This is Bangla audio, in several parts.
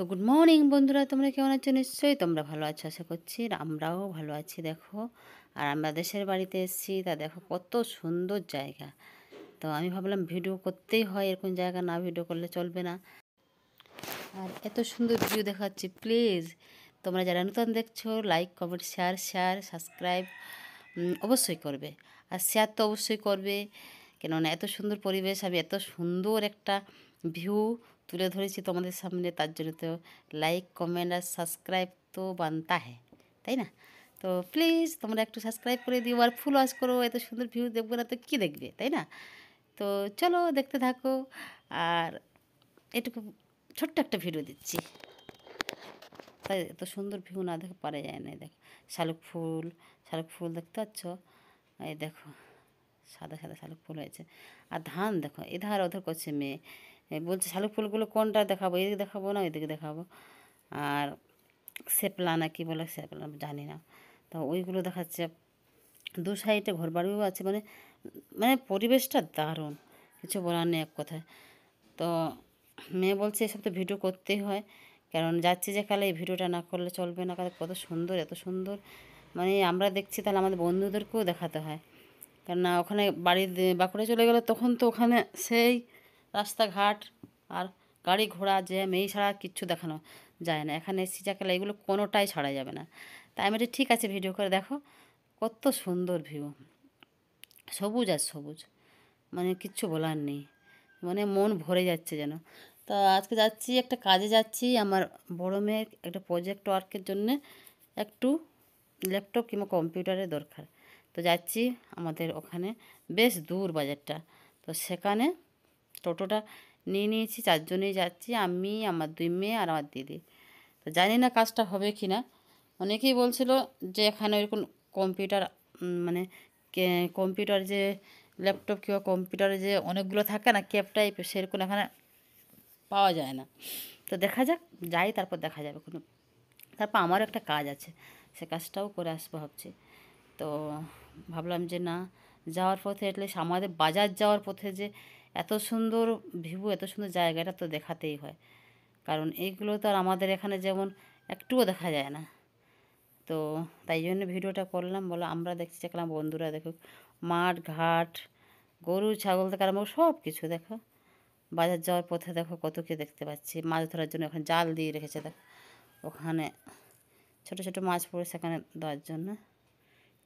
তো গুড মর্নিং বন্ধুরা তোমরা কেমন আছো নিশ্চয়ই তোমরা ভালো আছো আশা করছি আমরাও ভালো আছি দেখো আর আমরা দেশের বাড়িতে এসেছি তা দেখো কত সুন্দর জায়গা তো আমি ভাবলাম ভিডিও করতেই হয় এরকম জায়গা না ভিডিও করলে চলবে না আর এত সুন্দর ভিডিও দেখাচ্ছি প্লিজ তোমরা যারা নতুন দেখছো like comment share share subscribe অবশ্যই করবে আর শেয়ার তো অবশ্যই করবে কেননা এত সুন্দর পরিবেশ আমি এত সুন্দর একটা ভিউ তুলে ধরেছি তোমাদের সামনে তার জন্য তো লাইক কমেন্ট আর সাবস্ক্রাইব তো বানতা হ্যাঁ তাই না তো প্লিজ তোমরা একটু সাবস্ক্রাইব করে দিও আর ফুল ওয়াশ করো এত সুন্দর ভিউ দেখবে না তো কী দেখবে তাই না তো চলো দেখতে থাকো আর এটুকু ছোট্ট একটা ভিডিও দিচ্ছি তাই এত সুন্দর ভিউ না দেখো পারা যায় না দেখো শালুক ফুল শালুক ফুল দেখতে পাচ্ছ এই দেখো সাদা সাদা শালুক ফুল হয়েছে আর ধান দেখো এধার ওধার করছে মেয়ে বলছে শালুক ফুলগুলো কোনটা দেখাবো এদিকে দেখাবো না ওইদিকে দেখাবো আর শেপলা না কি বলে শেপলা জানি না তো ওইগুলো দেখাচ্ছে দু সাইডে ঘর বাড়িও আছে মানে মানে পরিবেশটা দারুণ কিছু বলার নেই এক কথায় তো মেয়ে বলছে এসব তো ভিডিও করতেই হয় কারণ যাচ্ছি যে কালে এই ভিডিওটা না করলে চলবে না কালে কত সুন্দর এত সুন্দর মানে আমরা দেখছি তাহলে আমাদের বন্ধুদেরকেও দেখাতে হয় কেননা ওখানে বাড়ির বাঁকুড়া চলে গেলে তখন তো ওখানে সেই রাস্তাঘাট আর গাড়ি ঘোড়া জ্যাম এই ছাড়া কিচ্ছু দেখানো যায় না এখানে সিজাকালা এগুলো কোনোটাই ছাড়া যাবে না তাই আমি ঠিক আছে ভিডিও করে দেখো কত সুন্দর ভিউ সবুজ আর সবুজ মানে কিচ্ছু বলার নেই মানে মন ভরে যাচ্ছে যেন তা আজকে যাচ্ছি একটা কাজে যাচ্ছি আমার বড়ো মেয়ের একটা প্রজেক্ট ওয়ার্কের জন্য একটু ল্যাপটপ কিংবা কম্পিউটারের দরকার তো যাচ্ছি আমাদের ওখানে বেশ দূর বাজারটা তো সেখানে টোটোটা নিয়ে নিয়েছি চারজনেই যাচ্ছি আমি আমার দুই মেয়ে আর আমার দিদি তো জানি না কাজটা হবে কি না অনেকেই বলছিল যে এখানে ওইরকম কম্পিউটার মানে কম্পিউটার যে ল্যাপটপ কিংবা কম্পিউটারে যে অনেকগুলো থাকে না ক্যাব টাইপ সেরকম এখানে পাওয়া যায় না তো দেখা যাক যাই তারপর দেখা যাবে কোনো তারপর আমারও একটা কাজ আছে সে কাজটাও করে আসবো ভাবছি তো ভাবলাম যে না যাওয়ার পথে এটলিস্ট আমাদের বাজার যাওয়ার পথে যে এত সুন্দর ভিউ এত সুন্দর জায়গাটা তো দেখাতেই হয় কারণ এইগুলো তো আর আমাদের এখানে যেমন একটুও দেখা যায় না তো তাই জন্য ভিডিওটা করলাম বলো আমরা দেখছি দেখলাম বন্ধুরা দেখো মাঠ ঘাট গরু ছাগল থেকে আরম্ভ সব কিছু দেখো বাজার যাওয়ার পথে দেখো কত কি দেখতে পাচ্ছি মাছ ধরার জন্য ওখানে জাল দিয়ে রেখেছে দেখো ওখানে ছোট ছোট মাছ পড়ে সেখানে দেওয়ার জন্য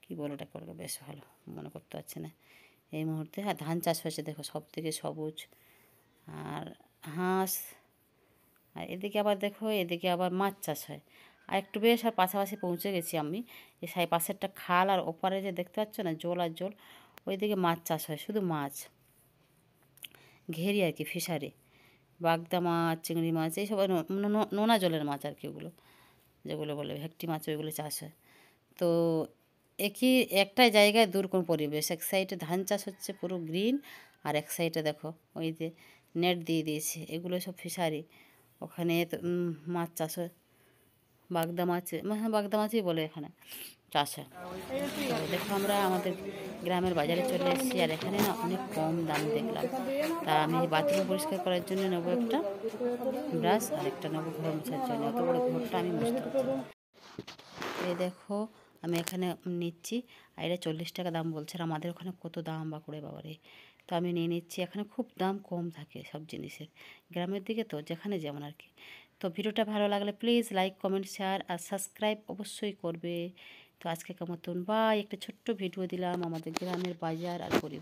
কী বলো ওটা করবে বেশ ভালো মনে করতে পারছি না এই মুহূর্তে আর ধান চাষ হয়েছে দেখো সব থেকে সবুজ আর হাঁস আর এদিকে আবার দেখো এদিকে আবার মাছ চাষ হয় আর একটু বেশ আর পাশাপাশি পৌঁছে গেছি আমি এই সাই পাশেরটা খাল আর ওপারে যে দেখতে পাচ্ছ না জল আর জল ওইদিকে মাছ চাষ হয় শুধু মাছ ঘেরি আর কি ফিশারি বাগদা মাছ চিংড়ি মাছ এইসব নোনা জলের মাছ আর কি ওগুলো যেগুলো বলে ভেকটি মাছ ওইগুলো চাষ হয় তো একই একটা জায়গায় দুরকম পরিবেশ এক সাইডে ধান চাষ হচ্ছে পুরো গ্রিন আর এক সাইডে দেখো ওই যে নেট দিয়ে দিয়েছে এগুলো সব ফিশারি ওখানে মাছ চাষ হয় বাগদা মাছ হ্যাঁ, বাগদা মাছই বলে এখানে চাষ হয় দেখো আমরা আমাদের গ্রামের বাজারে চলে এসেছি আর এখানে না অনেক কম দাম দেখলাম তা আমি বাথরুম পরিষ্কার করার জন্য নেবো একটা ব্রাশ আর একটা নেবো ঘর মোছার জন্য অত বড় ঘরটা আমি মুছতে এই দেখো আমি এখানে নিচ্ছি আর এটা চল্লিশ টাকা দাম বলছে আর আমাদের ওখানে কত দাম বা করে বাবারে তো আমি নিয়ে নিচ্ছি এখানে খুব দাম কম থাকে সব জিনিসের গ্রামের দিকে তো যেখানে যেমন আর কি তো ভিডিওটা ভালো লাগলে প্লিজ লাইক কমেন্ট শেয়ার আর সাবস্ক্রাইব অবশ্যই করবে তো আজকে কেমন বা একটা ছোট্ট ভিডিও দিলাম আমাদের গ্রামের বাজার আর পরি